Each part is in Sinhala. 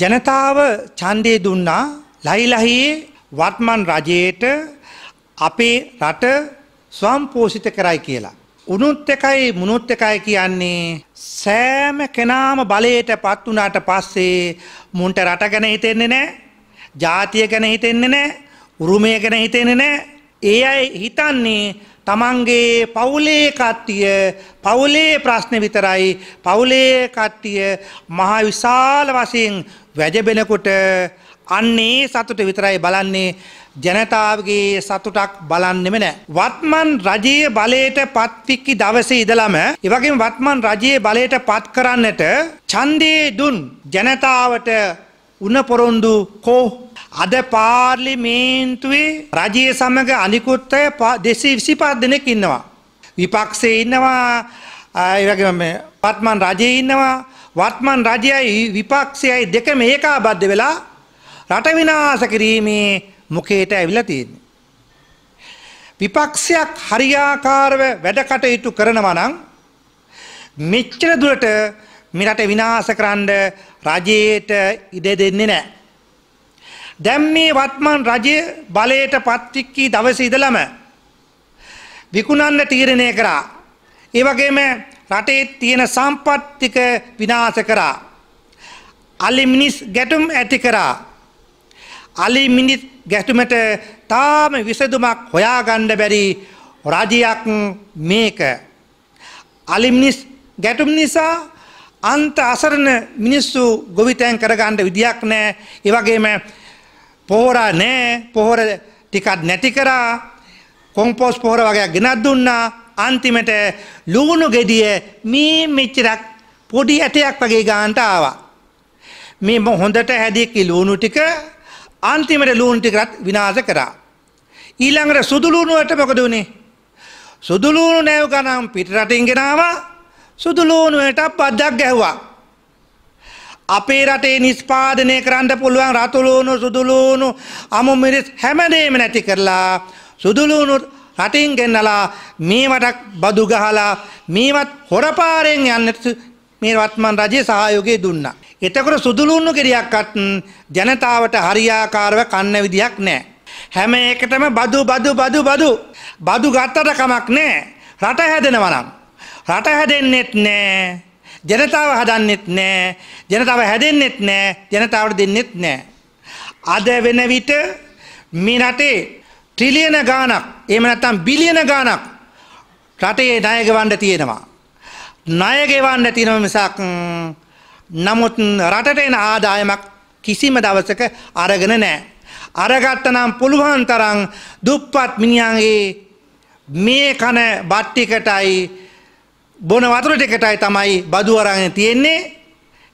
ජනතාව ඡන්දය දුන්නා ලයිලහයේ වත්මන් රජයට අපේ රට ස්වම්පෝෂිත කරයි කියලා. උනුත් එකයි මුනුත් එකයි කියන්නේ සෑම කෙනාම බලයටපත් වුණාට පස්සේ මුන්ට රට ගැන හිතෙන්නේ නැහැ. ජාතිය ගැන හිතෙන්නේ නැහැ. උරුමය ගැන හිතෙන්නේ නැහැ. ඒ අය හිතන්නේ තමන්ගේ පවුලේ කට්ටිය පවුලේ ප්‍රශ්න විතරයි පවුලේ කට්ටිය මහා විශාල වශයෙන් වැජබෙනකොට අන්නේ සතුට විතරයි බලන්නේ ජනතාවගේ සතුටක් බලන්නෙම නෑ. වත්මන් රජයේ බලයට පත්වික්කි දවසේ ඉදලම එවගේම වත්මන් රජයේ බලයට පත් කරන්නට ඡන්දේ දුන් ජනතාවට උනපොරොන්දු කෝ අද පාර්ලිමේන්තුවේ රජයේ සමඟ අනිකුත් අය දෙසී විසි පත් දෙනෙක් ඉන්නවා. විපක්ෂේ ඉන්නවා ඒවගේම පත්මන් රජයේ ඉන්නවා වත්මන් රජයයි විපක්ෂයයි දෙකම ඒකා බද්ධ වෙලා රට විනාශ කිරීමේ මොකේට ඇවිල්ලා තියෙන්නේ. විපක්ෂයක් හරියාකාරව වැඩකටයුතු කරනවා නම් මෙච්චර දුරට මේ රට විනාශ කරන්න රජයට ඉඩ දෙන්නේ නෑ. දැම් මේ වත්මන් රජය බලයට පත්තික්කී දවස ඉදලම විකුණන්න තීරණය කරා. ඒවගේම රටේ තියෙන සම්පත්තික විනාස කරා. අලි මිනිස් ගැටුම් ඇති කරා. අලි මිනිස් ගැටුමට තාම විසදුමක් හොයාගණ්ඩ බැරි රජයක් මේක. අලිමිනිස් ගැටුම් නිසා අන්ත අසරණ මිනිස්සු ගොවිතැන් කරගන්න විදියක් නෑ ඒවගේම පොහොර නෑ පොහොර ටිකත් නැති කරා කොම්පෝස් පොහොර වගේ ගෙනත් දුන්නා අන්තිමට ලුණු ගෙඩිය මේ මෙච්චරක් පොඩි ඇටයක් වගේ ගාන්ට ආවා. මේ හොඳට හැදිකි ලුණු ටික අන්තිමට ලුණු ටිකත් විනාශ කරා. ඊළඟට සුදු ලුණුවට මොකද උනේ? සුදු ලුණු නැව ගනම් පිට රටින් ගෙනාවා සුදු ලෝනුවටත් බද්දක් ගැහ්වා. අපේ රටේ නිස්පාදනය කරන්න පුළුවන් රතුලූුණු සුදුලූුණු අමු මිරිස් හැමදේම නැති කරලා සුදුලූුණුත් රටින් ගෙන්නලා මේවටක් බදුගහලා මේවත් හොරපාරයෙන් යන්නට මේ වත්මන් රජය සහයෝගේ දුන්න. එතකොට සුදුලුන්නු කිරියක්කත් ජනතාවට හරියාකාරව කන්න විදිහක් නෑ. හැම එකටම බදු බදු බදු බදු බදු ගත්තට කමක් නෑ රට හැදෙනවනම්. රට හැදෙන්නෙත් නෑ ජනතාව හදන්නෙත් නෑ ජනතාව හැදෙන්නෙත් නෑ ජනතාවට දෙන්නෙත් නෑ. අද වෙන විට මේ රටේ ට්‍රිලියන ගානක් එහෙම නැත්නම් බිලියන ගානක් රටේ ණය ගෙවන්න තියෙනවා. ණය ගෙවන්න තියෙනව මිසක් නමුත් රටට එන ආදායමක් කිසිම දවසක අරගෙන නෑ. අරගත්ත නම් පුළුවන් තරම් දුප්පත් මිනිහන්ගේ මේ කන බත් ටිකටයි බොන වතුර ටිකටයි තමයි බදු අරගෙන තියෙන්නේ.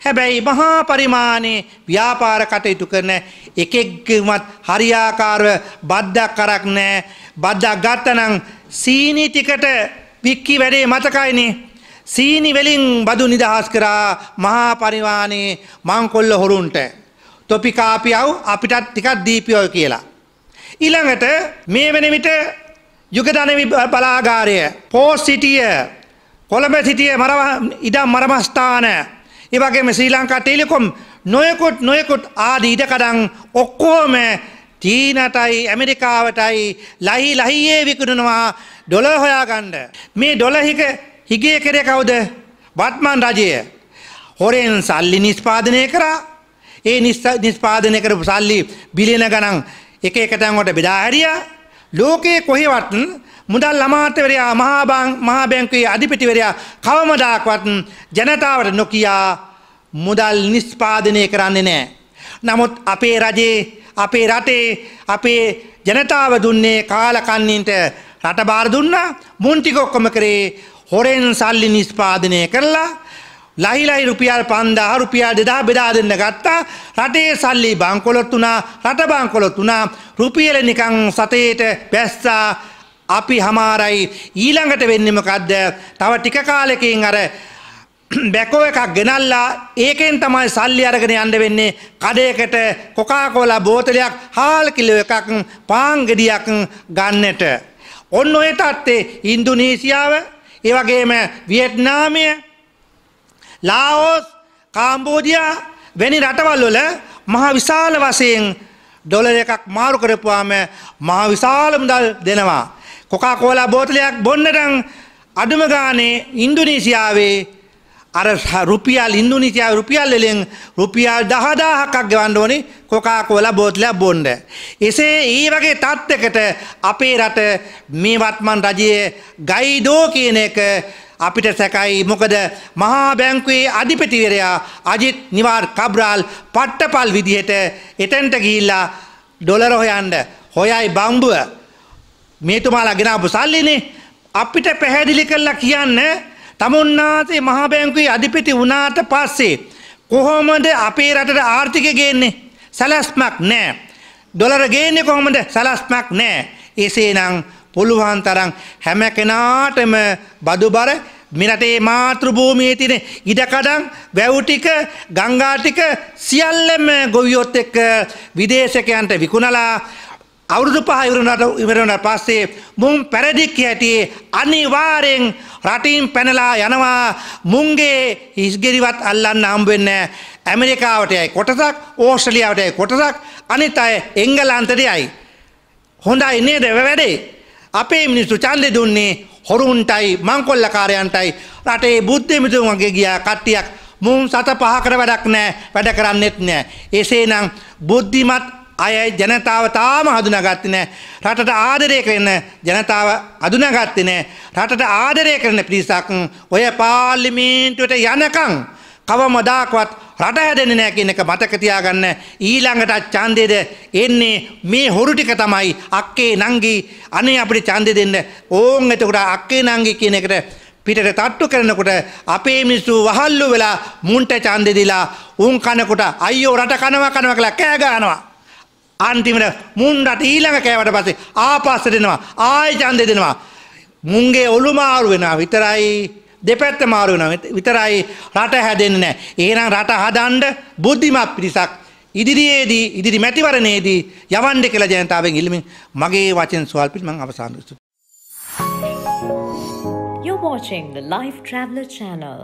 හැබැයි මහා පරිමාණේ ව්‍යාපාර කටයුතු කරන එකෙක්ගේමත් හරියාකාරව බද්දක් කරක් නැහැ. බද්දක් ගත්තනම් සීනි ටිකට වික්කි වැඩේ මතකයිනේ. සීනි වලින් බදු නිදහස් කරා මහා පරිමාණේ මංකොල්ල හොරුන්ට. තොපි කාපියව අපිටත් ටිකක් දීපියෝ කියලා. ඊළඟට මේ වෙන විට යුගධන බලාගාරය, පෝස්ට් සිටිය කොළඹ සිටිය මරව ඉඩම් මරමස්ථාන ඒවගේම ශ්‍රී ලංකා ටෙලිකොම් නොයකුත් නොයකුත් ආදී ඉඩකඩන් ඔක්කෝම චීනටයි ඇමරිකාවටයි ලහි ලහියේ විකුණනවා ඩොල හොයාගණ්ඩ. මේ ඩොලහික හිගේ කරය කවුද වත්මන් රජය. හොරෙන් සල්ලි නිස්්පාදනය කරා ඒ නිස්්පාදනය කරපු සල්ලි බිලින ගනන් එක එකතැන්වට බෙදාහැරිය ලෝකයේ කොහෙවටන් මුදල් අමාත්‍යවරයා මහාබං මහා බැංකුවේ අධිපතිවරයා කවමදාකවත් ජනතාවට නොකියා මුදල් නිෂ්පාදනය කරන්නේ නැහැ. නමුත් අපේ රජයේ අපේ රටේ අපේ ජනතාව දුන්නේ කාලකන්නින්ට රට බාර දුන්නා මුන් ටික ඔක්කොම කරේ හොරෙන් සල්ලි නිෂ්පාදනය කරලා ලහි ලහි රුපියල් 5000 රුපියල් 2000 බෙදා දෙන්න ගත්තා රටේ සල්ලි බංකොලොත් උනා රට බංකොලොත් උනා රුපියල නිකන් සතේට බැස්සා අපි හමාරයි ඊළඟට වෙන්නමකක්ද තව ටික කාලෙකින් අර බැකෝ එකක් ගෙනල්ලා ඒකෙන් තමයි සල්ලි අරගෙන යන්න වෙන්නේ කඩයකට කොකාකෝලා බෝතලයක් හාල් කිලෝ එකක් පාංගෙඩියක් ගන්නට. ඔන්න ඔය තත්ත්වේ ඉන්දුනීසියාව, ඒ වගේම වියට්නාමය, ලාඕස්, කාම්බෝඩියා වැනි රටවල් වල මහ විශාල වශයෙන් ඩොලර් එකක් මාරු කරපුවාම මහ විශාල මුදල් දෙනවා. කොකා කෝලා බෝතලයක් බොන්නටන් අඩුම ගානේ ඉන්දුනීසියාවේ අර රුපියල් ඉන්දුනීසියාව රුපියල් වලින් රුපියල් 10000ක් ගෙවන්න ඕනේ කොකා කෝලා බෝතලයක් බොන්න. එසේ ඊ වගේ තත්යකට අපේ රට මේ වත්මන් රජයේ ගයිඩෝ කියන එක අපිට සැකයි මොකද මහා බැංකුවේ අධිපතිවරයා අජිත් නිවාර් කබ්‍රාල් පට්ටපල් විදිහට එතැන්ට ගිහිල්ලා ඩොලර හොයන්න හොයයි බම්බුව මේතුමාලා ගෙනාපු සල්ලිනේ අපිට පැහැදිලි කරලා කියන්න තමුන්නාසේ මහා බැංකුවේ අධිපති වුණාට පස්සේ කොහොමද අපේ රටට ආර්ථිකය ගේන්නේ සැලැස්මක් නැහැ ඩොලර ගේන්නේ කොහොමද සැලැස්මක් නැහැ එසේනම් පුළුවන් තරම් හැම කෙනාටම බදුබර මෙරටේ මාතෘ භූමියේ තියෙන ඉඩකඩම් වැව් ටික ගංගා ටික සියල්ලම ගොවියොත් එක්ක විදේශකයන්ට විකුණලා අවුරුදු පහ ඉවරනට ඉවරන පස්සේ මුන් පැරදික් හැටියේ අනිවාරයෙන් රටින් පැනලා යනවා මුන්ගේ හිස්ගෙරිවත් අල්ලන්න හම්බවෙන්න ඇමරිකාවටයයි කොටසක් ඕස්ට්‍රලියාවටය කොටසක් අනිත් අය එංගලන්තටයයි. හොඳයි නේද වැඩේ. අපේ මිනිස්සු චන්දෙ දුන්නේ හොරුන්ටයි මංකොල්ලකාරයන්ටයි රටේ බුද්ධමිතුන්ගේ ගිය කට්ටියක් මුන් සත පහකර වැඩක් නෑ වැඩ කරන්නෙත් නෑ. එසේනම් බුද්ධිමත් අයයි ජනතාව තාම හඳුනාගත්තේ නැහැ. රටට ආදරය කරන ජනතාව හඳුනාගත්තේ නැහැ. රටට ආදරය කරන පිරිසක් ඔය පාර්ලිමේන්තුවට යනකම් කවමදාකවත් රට හැදෙන්නේ නැහැ කියන එක මතක තියාගන්න. ඊළඟට ඡන්දෙද එන්නේ මේ හොරු ටික තමයි අක්කේ නංගි අනේ අපිට ඡන්දෙ දෙන්න. ඕන් එතකොට අක්කේ නංගි කියන එකට පිටට තට්ටු කරනකොට අපේ මිනිස්සු වහල්ලු වෙලා මුන්ට ඡන්දෙ දීලා උන් කනකොට අයියෝ රට කනවා කනවා කියලා කෑ ගහනවා. අන්තිමට මුන්ඩට ඊළඟ කෑවට පස්සේ ආපස්ස දෙනවා ආය ඡන්දය දෙනවා මුන්ගේ ඔළු මාරු වෙනවා විතරයි දෙපැත්ත මාරු වෙනවා විතරයි රට හැදෙන්නේ නැහැ එහෙනම් රට හදන්න බුද්ධිමත් පිරිසක් ඉදිරියේදී ඉදිරි මැතිවරණයේදී යවන්න කියලා ජනතාවෙන් ඉල්ලමින් මගේ වචන සුවල්පිට මම අවසන් කරනවා You're watching the Life Traveler channel.